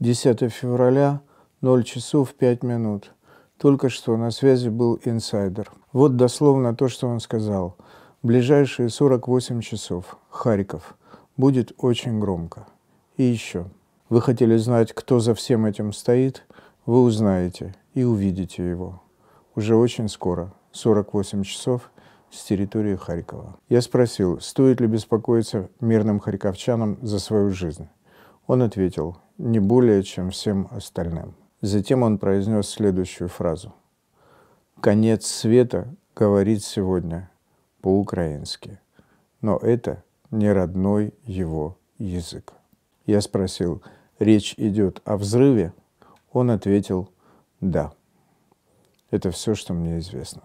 10 февраля, 0 часов 5 минут. Только что на связи был инсайдер. Вот дословно то, что он сказал. Ближайшие 48 часов. Харьков. Будет очень громко. И еще. Вы хотели знать, кто за всем этим стоит? Вы узнаете и увидите его. Уже очень скоро, 48 часов, с территории Харькова. Я спросил, стоит ли беспокоиться мирным харьковчанам за свою жизнь. Он ответил, не более, чем всем остальным. Затем он произнес следующую фразу. «Конец света говорит сегодня по-украински, но это не родной его язык». Я спросил, речь идет о взрыве? Он ответил, да. Это все, что мне известно.